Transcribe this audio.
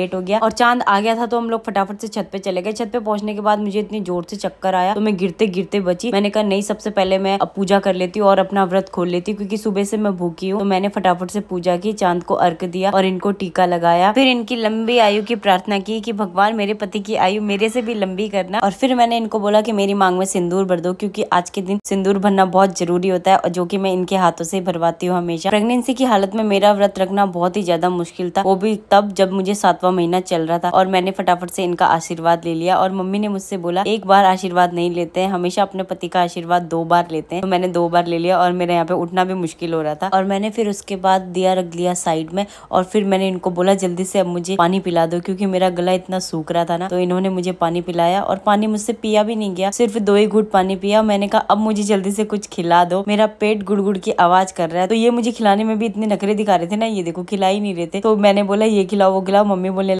Late हो गया और चांद आ गया था तो हम लोग फटाफट से छत पे चले गए छत पे पहुंचने के बाद मुझे इतनी जोर से चक्कर आया तो मैं गिरते गिरते बची मैंने कहा नहीं सबसे पहले मैं पूजा कर लेती हूँ और अपना व्रत खोल लेती हूँ क्योंकि सुबह से मैं भूखी हूँ तो मैंने फटाफट से पूजा की चांद को अर्क दिया और इनको टीका लगाया फिर इनकी लंबी आयु की प्रार्थना की कि भगवान मेरे पति की आयु मेरे से भी लंबी करना और फिर मैंने इनको बोला की मेरी मांग में सिंदूर भर दो क्योंकि आज के दिन सिंदूर भरना बहुत जरूरी होता है और जो की मैं इनके हाथों से भरवाती हूँ हमेशा प्रेगनेंसी की हालत में मेरा व्रत रखना बहुत ही ज्यादा मुश्किल था वो भी तब जब मुझे सातवा सातवां महीना चल रहा था और मैंने फटाफट से इनका आशीर्वाद ले लिया और मम्मी ने मुझसे बोला एक बार आशीर्वाद नहीं लेते हैं हमेशा अपने पति का आशीर्वाद दो बार लेते हैं तो मैंने दो बार ले लिया और मेरे यहाँ पे उठना भी मुश्किल हो रहा था और मैंने फिर उसके बाद दिया रख लिया साइड में और फिर मैंने इनको बोला जल्दी से अब मुझे पानी पिला दो क्योंकि मेरा गला इतना सूख रहा था ना तो इन्होंने मुझे पानी पिलाया और पानी मुझसे पिया भी नहीं गया सिर्फ दो ही घुट पानी पिया मैंने कहा अब मुझे जल्दी से कुछ खिला दो मेरा पेट गुड़गुड़ की आवाज कर रहा है तो ये मुझे खिलाने में भी इतने नखरे दिखा रहे थे ना ये देखो खिला ही नहीं रहे थे तो मैंने बोला ये खिलाओ वो खिलाओ मम्मी lejos.